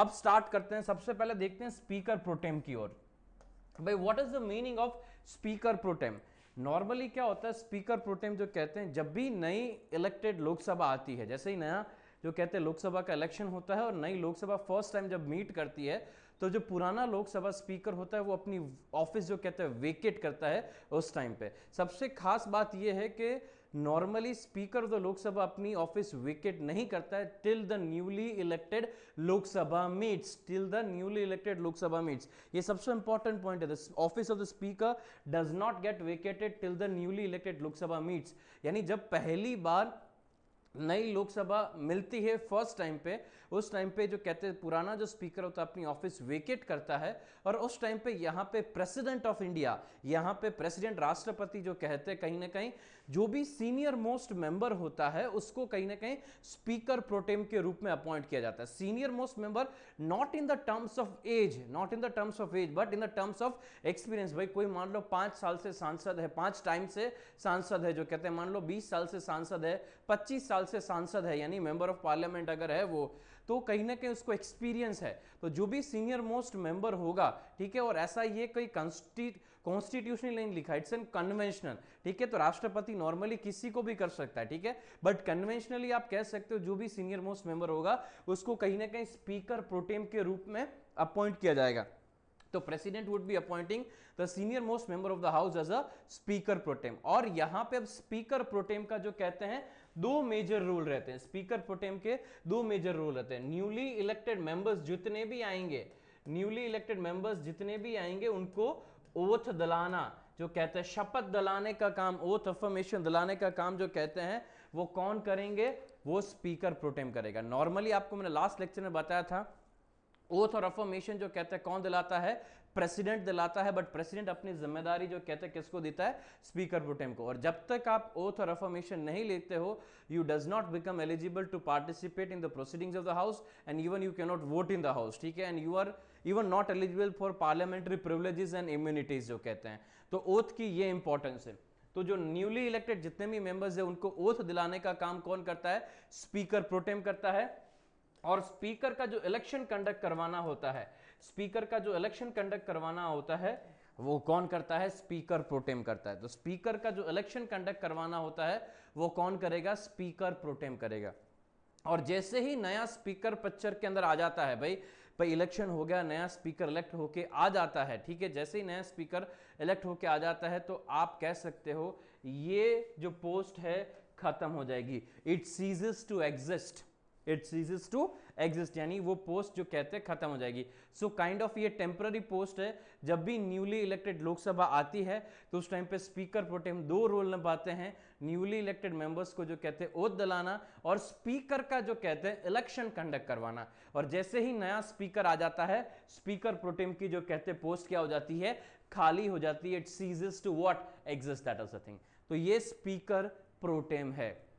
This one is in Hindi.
अब स्टार्ट करते हैं सबसे पहले देखते हैं स्पीकर प्रोटेम की ओर भाई what is the meaning of speaker protem normally क्या होता है स्पीकर प्रोटेम जो कहते हैं जब भी नई इलेक्टेड लोकसभा आती है जैसे ही नया जो कहते हैं लोकसभा का इलेक्शन होता है और नई लोकसभा फर्स्ट टाइम जब मीट करती है तो जो पुराना लोकसभा स्पीकर होता है वो अपनी ऑफिस जो कहते हैं वेकेट करता है उस टाइम पे सबसे खास बात यह है कि normally speaker of the Lok Sabha अपनी ऑफिस वेकेट नहीं करता है till the newly elected Lok Sabha meets till the newly elected Lok Sabha meets ये सबसे इंपॉर्टेंट पॉइंट है office of the speaker does not get vacated till the newly elected Lok Sabha meets यानी जब पहली बार नई लोकसभा मिलती है फर्स्ट टाइम पे उस टाइम पे जो कहते हैं पुराना जो स्पीकर होता है अपनी ऑफिस वेकेट करता है और उस टाइम पे यहाँ पे प्रेसिडेंट ऑफ इंडिया यहाँ पे प्रेसिडेंट राष्ट्रपति जो कहते हैं कहीं ना कहीं जो भी सीनियर मोस्ट मेंबर होता है उसको कहीं ना कहीं स्पीकर प्रोटेम के रूप में अपॉइंट किया जाता है senior most member not in the terms of age not in the terms of age but in the terms of experience भाई कोई मान लो पांच साल से सांसद है पांच टाइम से सांसद है जो कहते हैं मान लो बीस साल से सांसद है पच्चीस साल साल से सांसद है यानी मेंबर ऑफ पार्लियामेंट अगर है वो तो कहीं ना कहीं उसको एक्सपीरियंस है तो जो भी सीनियर मोस्ट मेंबर होगा ठीक है और ऐसा ये कोई कॉन्स्टिट्यूशनल नहीं लिखा इट्स एन कन्वेंशनल ठीक है तो राष्ट्रपति नॉर्मली किसी को भी कर सकता है ठीक है बट कन्वेंशनली आप कह सकते हो जो भी सीनियर मोस्ट मेंबर होगा उसको कहीं ना कहीं स्पीकर प्रोटेम के रूप में अपॉइंट किया जाएगा तो president would be appointing the senior most member of the house as a speaker protem और यहां पे अब स्पीकर प्रोटेम का जो कहते हैं दो मेजर रोल रहते हैं स्पीकर प्रोटेम के दो मेजर रोल रहते हैं न्यूली इलेक्टेड मेंबर्स जितने भी आएंगे न्यूली इलेक्टेड मेंबर्स जितने भी आएंगे उनको ओथ दलाना जो कहते हैं शपथ दलाने का काम ओथ अफर्मेशन दलाने का काम जो कहते हैं वो कौन करेंगे वो स्पीकर प्रोटेम करेगा नॉर्मली आपको मैंने लास्ट लेक्चर में बताया था ओथ और अफॉर्मेशन जो कहते हैं कौन दिलाता है प्रेसिडेंट दिलाता है बट प्रेसिडेंट अपनी जिम्मेदारी जो कहते हैं किसको देता है स्पीकर प्रोटेम को और जब तक आप ओथ और अफॉर्मेशन नहीं लेते हो you does not become eligible to participate in the proceedings of the house and even you cannot vote in the house ठीक है and you are even not eligible for parliamentary privileges and immunities जो कहते हैं तो ओथ की ये इंपॉर्टेंस है तो जो न्यूली इलेक्टेड जितने भी मेंबर्स हैं उनको ओथ दिलाने का काम कौन करता है स्पीकर प्रोटेम करता है और स्पीकर का जो इलेक्शन कंडक्ट करवाना होता है स्पीकर का जो इलेक्शन कंडक्ट करवाना होता है वो कौन करता है स्पीकर प्रोटेम करता है तो स्पीकर का जो इलेक्शन कंडक्ट करवाना होता है वो कौन करेगा स्पीकर प्रोटेम करेगा और जैसे ही नया स्पीकर पिक्चर के अंदर आ जाता है भाई भाई इलेक्शन हो गया नया स्पीकर इलेक्ट होके आ जाता है ठीक है जैसे ही नया स्पीकर इलेक्ट होके आ जाता है तो आप कह सकते हो ये जो पोस्ट है खत्म हो जाएगी it ceases to exist it ceases to exist यानी वो पोस्ट जो कहते हैं खत्म हो जाएगी सो काइंड ऑफ ये टेम्पररी पोस्ट है जब भी न्यूली इलेक्टेड लोकसभा आती है तो उस टाइम पे स्पीकर प्रोटेम दो रोल निभाते हैं न्यूली इलेक्टेड मेंबर्स को जो कहते हैं ओत दलाना और स्पीकर का जो कहते हैं इलेक्शन कंडक्ट करवाना और जैसे ही नया स्पीकर आ जाता है स्पीकर प्रोटेम की जो कहते हैं पोस्ट क्या हो जाती है खाली हो जाती है it ceases to what exist that of thing तो ये स्पीकर प्रोटेम है